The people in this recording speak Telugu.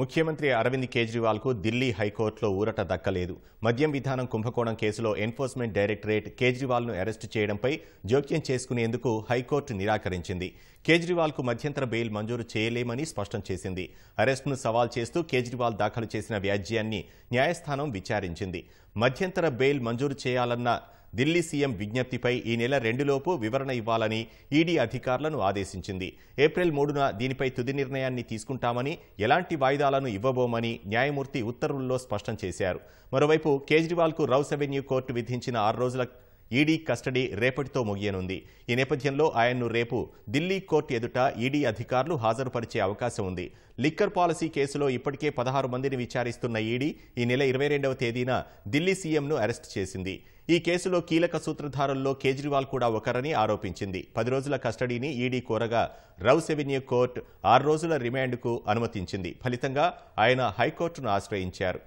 ముఖ్యమంత్రి అరవింద్ కేజ్రీవాల్కు ఢిల్లీ హైకోర్టులో ఊరట దక్కలేదు మద్యం విధానం కుంభకోణం కేసులో ఎన్ఫోర్స్మెంట్ డైరెక్టరేట్ కేజ్రీవాల్ను అరెస్టు చేయడంపై జోక్యం చేసుకునేందుకు హైకోర్టు నిరాకరించింది కేజ్రీవాల్కు మధ్యంతర బెయిల్ మంజూరు చేయలేమని స్పష్టం చేసింది అరెస్టును సవాల్ చేస్తూ కేజ్రీవాల్ దాఖలు చేసిన వ్యాజ్యాన్ని న్యాయస్థానం విచారించింది మధ్యంతర బెయిల్ మంజూరు చేయాలన్న ఢిల్లీ సీఎం విజ్ఞప్తిపై ఈ నెల రెండులోపు వివరణ ఇవ్వాలని ఈడీ అధికారులను ఆదేశించింది ఏప్రిల్ మూడున దీనిపై తుది నిర్ణయాన్ని తీసుకుంటామని ఎలాంటి వాయిదాలను ఇవ్వబోమని న్యాయమూర్తి ఉత్తర్వుల్లో స్పష్టం చేశారు మరోవైపు కేజ్రీవాల్కు రౌస్ అవెన్యూ కోర్టు విధించిన ఆరు రోజుల ఈడీ కస్టడీ రేపటితో ముగియనుంది ఈ నేపథ్యంలో ఆయన్ను రేపు ఢిల్లీ కోర్టు ఎదుట ఈడీ అధికారులు హాజరుపరిచే అవకాశం ఉంది లిక్కర్ పాలసీ కేసులో ఇప్పటికే పదహారు మందిని విచారిస్తున్న ఈడీ ఈ నెల ఇరవై తేదీన ఢిల్లీ సీఎంను అరెస్ట్ చేసింది ఈ కేసులో కీలక సూత్రధారుల్లో కేజ్రీవాల్ కూడా ఒకరని ఆరోపించింది పది రోజుల కస్టడీని ఈడీ కోరగా రౌస్ ఎవెన్యూ కోర్టు ఆరు రోజుల రిమాండ్కు అనుమతించింది ఫలితంగా ఆయన హైకోర్టును ఆశ్రయించారు